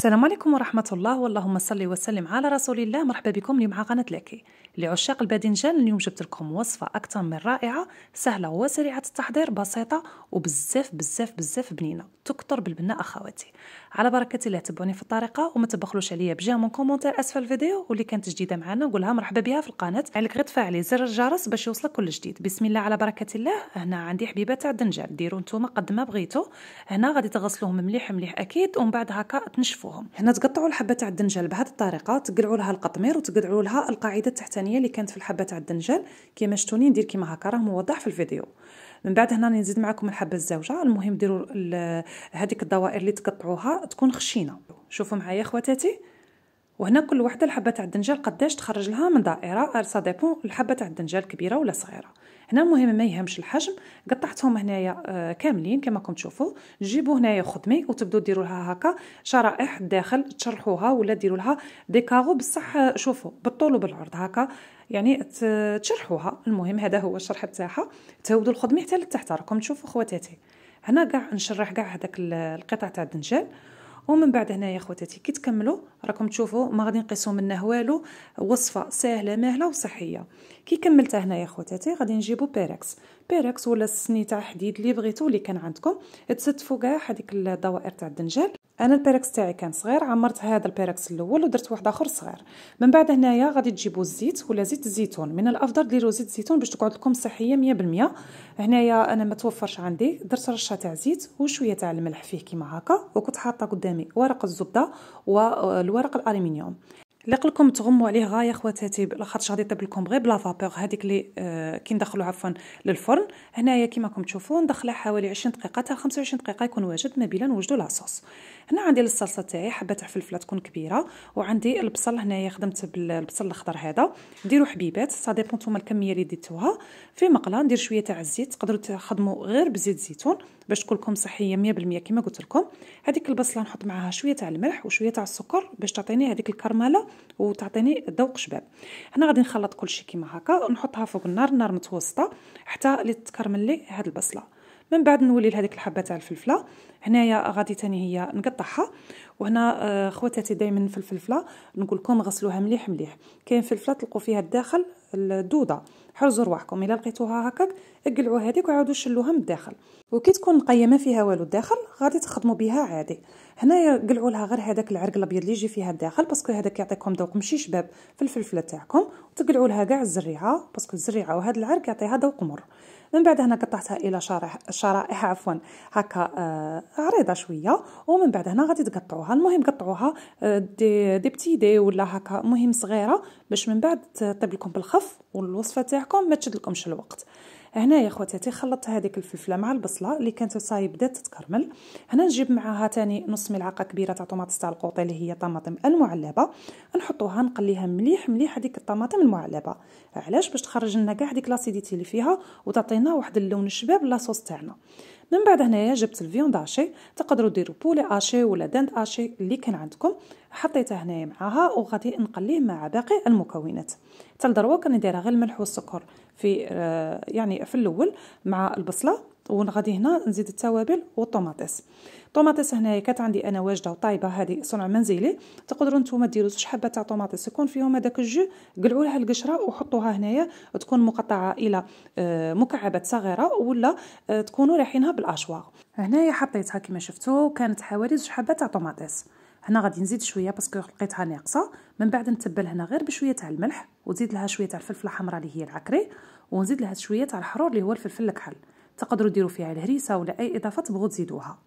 السلام عليكم ورحمة الله واللهم صل وسلم على رسول الله مرحبا بكم اليوم مع قناة لكي لعشاق الباذنجان اليوم جبت لكم وصفة أكثر من رائعة سهلة وسريعة التحضير بسيطة وبزاف بزاف بزاف بنينة تكثر بالبناء أخواتي على بركه الله تبعوني في الطريقه وما تبخلوش عليا بجاه من كومونتير اسفل الفيديو واللي كانت جديده معنا نقولها مرحبا بها في القناه عليك غير تفعلي زر الجرس باش يوصلك كل جديد بسم الله على بركه الله هنا عندي حبيبه تاع الدنجال ديروا نتوما قد ما بغيتو هنا غادي تغسلوهم مليح مليح اكيد ومن بعد هكا تنشفوهم هنا تقطعوا الحبه تاع الدنجال بهذه الطريقه تقلعوا لها القطمير وتقلعوا لها القاعده التحتانيه اللي كانت في الحبه تاع الدنجال كيما شفتوني ندير كيما هكا راه موضح في الفيديو من بعد هنا نزيد معكم الحبه الزوجه المهم ديروا هذيك الدوائر اللي تقطعوها تكون خشينه شوفوا معايا خواتاتي وهنا كل وحده الحبه تاع الدنجال قداش تخرج لها من دائره سا ديبون الحبه تاع الدنجال كبيره ولا صغيره هنا المهم ما يهمش الحجم قطعتهم هنايا آه، كاملين كما راكم تشوفوا جيبوا هنايا خدمي وتبداو ديروا لها هكا شرائح الداخل تشرحوها ولا ديروا لها ديكاغو بصح آه، شوفوا بالطول وبالعرض هكا يعني تشرحوها المهم هذا هو الشرح تاعها تهودوا الخدمي حتى لتحت راكم تشوفوا خواتاتي هنا كاع نشرح كاع هذاك القطع تاع الدنجال ومن بعد هنايا خواتاتي كي تكملوا راكم تشوفوا ما غادي نقيسوا منه والو وصفه سهله ماهله وصحيه كي كملتها هنايا خواتاتي غادي نجيبو بيركس بيركس ولا السني تاع حديد اللي بغيتو اللي كان عندكم تستفو كاع هذيك الدوائر تاع الدنجال انا البيركس تاعي كان صغير عمرت هذا البيركس الاول ودرت واحد اخر صغير من بعد هنايا غادي تجيبوا الزيت ولا زيت الزيتون من الافضل ديروا زيت الزيتون باش تقعد لكم صحيه 100% هنايا انا ما توفرش عندي درت رشه تاع زيت وشويه تاع الملح فيه كيما هكا وكنت حاطه قدامي ورق الزبده والورق آه، الالومنيوم قلكم تغموا عليه غايه خواتاتي لاخاطش غادي يطيب لكم غير بلا فابور هذيك اللي آه كي ندخلو عفوا للفرن هنايا كيما راكم تشوفوا ندخلها حوالي 20 دقيقه حتى 25 دقيقه يكون واجد ما بلا نوجدوا لاصوص هنا عندي الصلصه تاعي حبه تاع فلفله تكون كبيره وعندي البصل هنايا خدمت بالبصل الاخضر هذا ديروا حبيبات سا ديبون الكميه اللي ديتوها في مقله ندير شويه تاع الزيت تقدروا تخدموا غير بزيت زيتون باش تكون صحيه 100% كما قلت لكم هذيك البصله نحط معاها شويه تاع الملح وشويه تاع السكر باش تعطيني هذيك الكرمله وتعطيني ذوق شباب هنا غادي نخلط كل شيء كما هكا ونحطها فوق النار نار متوسطه حتى لتكرمل لي هاد البصله من بعد نولي لهذيك الحبه تاع الفلفله هنايا غادي تاني هي نقطعها وهنا آه، خواتاتي دائما في الفلفله نقول لكم غسلوها مليح مليح كاين فلفله تلقوا فيها الداخل الدوده حرزوا رواحكم الا لقيتوها هكاك اقلعوا هذيك وعاودوا شلوها من الداخل وكي تكون مقيمه فيها والو الداخل غادي تخدموا بها عادي هنايا قلعوا لها غير هذاك العرق الابيض اللي يجي فيها الداخل باسكو هذاك يعطيكم ذوق ماشي شباب في الفلفله تاعكم وتقلعوا لها كاع الزريعه باسكو الزريعه وهذا العرق يعطيها ذوق مر من بعد هنا قطعتها الى شرائح شرائح عفوا هكا آه عريضه شويه ومن بعد هنا غادي تقطعوها المهم قطعوها آه، دي دي بتي دي ولا هكا المهم صغيره باش من بعد تطيب لكم بالخف والوصفه تاعكم ما لكمش الوقت هنا يا خواتاتي خلطت هذيك الفلفله مع البصله اللي كانت صايي بدات تتكرمل هنا نجيب معها تاني نص ملعقه كبيره تاع طوماطس تاع القوطي اللي هي طماطم المعلبه نحطوها نقليها مليح مليح هذيك الطماطم المعلبه علاش باش تخرج لنا كاع هذيك لاسيديتي اللي فيها وتعطينا واحد اللون شباب لاصوص تاعنا من بعد هنايا جبت الفيون داشي تقدروا ديروا بولي اشي ولا داند اشي اللي كان عندكم حطيته هنايا معاها وغادي نقليه مع باقي المكونات حتى الذروه كنديرها غير الملح والسكر في آه، يعني في الاول مع البصله وغادي هنا نزيد التوابل والطوماطيس الطوماطيس هنايا كانت عندي انا واجده وطايبه هذه صنع منزلي تقدروا نتوما ديروا زوج حبات تاع طوماطيس يكون فيهم هذاك الجو قلعوا لها القشره وحطوها هنايا تكون مقطعه الى آه، مكعبات صغيره ولا آه، تكونوا رايحينها بالاشواغ هنايا حطيتها كما شفتوا كانت حوالي زوج حبات تاع طوماطيس هنا غادي نزيد شويه باسكو لقيتها ناقصه من بعد نتبل هنا غير بشويه تاع الملح وزيد لها شويه تاع الفلفله الحمراء اللي هي العكري ونزيد لها شويه تاع الحرور اللي هو الفلفل الكحل تقدروا ديروا فيها الهريسه ولا اي اضافه تبغوا تزيدوها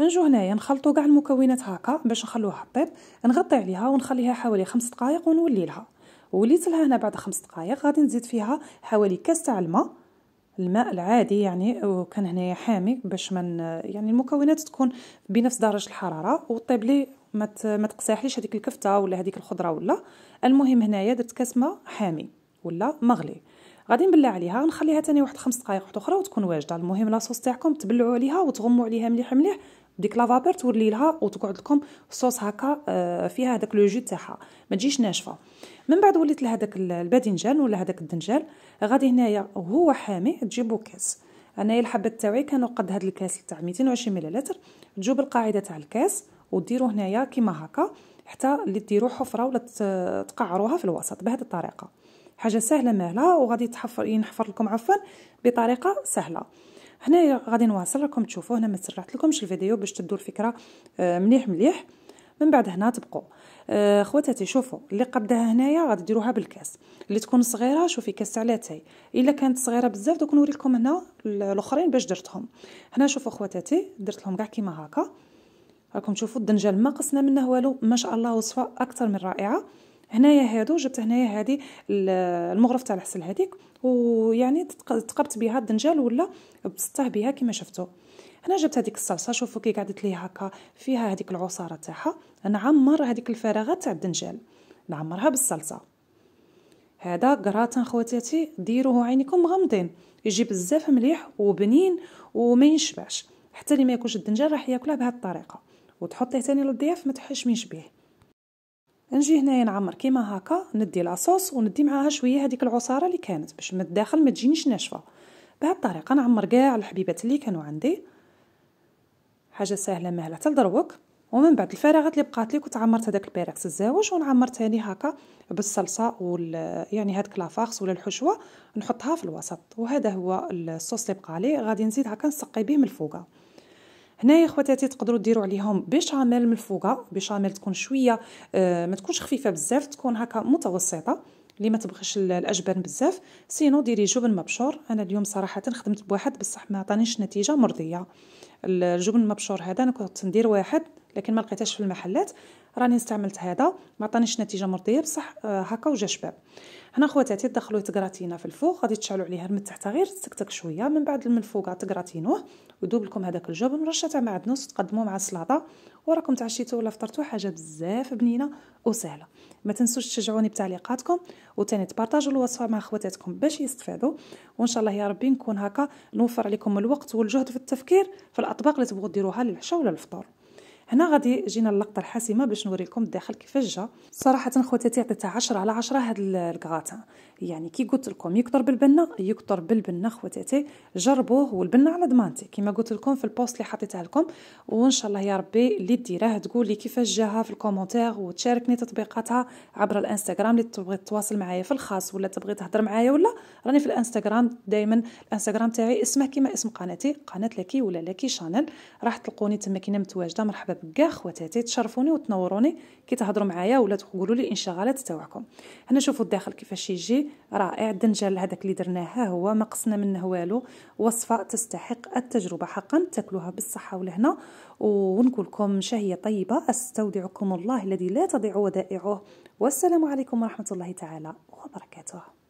نجو هنايا نخلطوا كاع المكونات هكا باش نخلوها طيب نغطي عليها ونخليها حوالي خمس دقائق ونولي لها وليت لها هنا بعد خمس دقائق غادي نزيد فيها حوالي كاس تاع الماء الماء العادي يعني وكان هنايا حامي باش من يعني المكونات تكون بنفس درجه الحراره وطيب لي ما ما تقساحيش هذيك الكفته ولا هذيك الخضره ولا المهم هنايا درت كاس ماء حامي ولا مغلي غادي نبلع عليها نخليها تاني واحد خمس دقائق واحده اخرى وتكون واجده المهم لاصوص تاعكم تبلعوا عليها وتغموا عليها مليح مليح ديك لافابور تولي لها وتقعد لكم الصوص هكا آه، فيها هذاك لو جو تاعها ما تجيش ناشفه من بعد وليت لهذاك الباذنجان ولا هذاك الدنجال غادي هنايا وهو حامي تجيبو كاس انايا الحبات تاعي كانوا قد هذا الكاس تاع 220 ملل تجيب القاعده تاع الكاس وديروا هنايا كيما هكا حتى اللي ديروا حفره ولا تقعروها في الوسط بهذه الطريقه حاجه سهله مهله وغادي تحفر ينحفر لكم عفوا بطريقه سهله هنايا غادي نواصل راكم تشوفوا هنا ما سرحت لكمش الفيديو باش تدوا الفكره آه، مليح مليح من بعد هنا تبقوا آه، خواتاتي شوفوا اللي قبدها هنايا غادي ديروها بالكاس اللي تكون صغيره شوفي كاس تاع لاتاي الا كانت صغيره بزاف دوك نوريكم هنا الاخرين باش درتهم هنا شوفوا خواتاتي درت لهم كاع كيما هكا راكم تشوفوا الدنجال ما قصنا منه والو ما شاء الله وصفه اكثر من رائعه هنايا هادو جبت هنايا هادي المغرف تاع العسل هذيك ويعني تقبت بها الدنجال ولا بسطته بها كما شفتوا هنا جبت هذيك الصلصه شوفوا كي قعدت لي هكا فيها هذيك العصاره تاعها نعمر هذيك الفراغات تاع الدنجال نعمرها بالصلصه هذا كراتان خواتاتي ديروه عينكم غامضين يجي بزاف مليح وبنين وما ينشبعش حتى اللي ما ياكلش الدنجال راح ياكلها بهذه الطريقه وتحطيه تاني للضياف ما تحشميش به نجي هنايا نعمر كيما هكا ندي لاصوص وندي معاها شويه هذيك العصاره اللي كانت باش من الداخل ما تجينيش ناشفه بهاد الطريقه نعمر كاع الحبيبات اللي كانوا عندي حاجه سهله مهله حتى لدروك ومن بعد الفراغات اللي بقات لي كنت عمرت هذاك البيركس الزاوج ونعمر تاني هكا بالصلصه وال يعني هاد لافاخس ولا الحشوه نحطها في الوسط وهذا هو الصوص اللي بقى لي غادي نزيد هكا نسقي به من الفوقه هنايا خواتاتي تقدروا ديروا عليهم بيشاميل من الفوقه بيشاميل تكون شويه آه، ما تكونش خفيفه بزاف تكون هكا متوسطه اللي ما تبغيش الاجبان بزاف سينو ديري جبن مبشور انا اليوم صراحه خدمت بواحد بصح ما عطانيش نتيجه مرضيه الجبن المبشور هذا انا كنت ندير واحد لكن ما لقيتهاش في المحلات راني استعملت هذا ما عطانيش نتيجه مرضيه بصح آه، هكا وجا شباب هنا خواتاتي تدخلوا تقراطينا في الفوق غادي تشعلوا عليها من تحت غير تكتك شويه من بعد من فوق تقراتينوه ويذوب لكم هذاك الجبن رشه مع عدنوس تقدموه مع السلطه وراكم تعشيتو ولا فطرتوا حاجه بزاف بنينه وسهله ما تنسوش تشجعوني بتعليقاتكم وتاني تبارطاجوا الوصفه مع خواتاتكم باش يستفادوا وان شاء الله يا ربي نكون هكا نوفر عليكم الوقت والجهد في التفكير في الاطباق اللي تبغوا ديروها للعشاء ولا الفطور هنا غادي جينا اللقطه الحاسمه باش نوريكم الداخل كيفاش جا صراحه خواتاتي عطيتها 10 على 10 هاد الكغاتان يعني كي قلت لكم يكثر بالبنه يكثر بالبنه خواتاتي جربوه والبنه على ضمانتي كما قلت لكم في البوست اللي حطيتها لكم وان شاء الله يا ربي اللي ديراه تقول لي كيفاش جاها في الكومونتير وتشاركني تطبيقاتها عبر الانستغرام اللي تبغي تتواصل معايا في الخاص ولا تبغي تهضر معايا ولا راني في الانستغرام دائما الانستغرام تاعي اسمه كما اسم قناتي قناه لكي ولا لكي شانل راح تلقوني تما كاينه متواجده مرحبا كاع خواتاتي تشرفوني وتنوروني كي تهضروا معايا ولا تقولوا لي الانشغالات تاعكم هنا شوفوا الداخل كيفاش يجي رائع الدنجال هذاك اللي درناه ها هو ما قصنا منه والو وصفه تستحق التجربه حقا تاكلوها بالصحه والهنا ونقول لكم شهيه طيبه استودعكم الله الذي لا تضيع ودائعه والسلام عليكم ورحمه الله تعالى وبركاته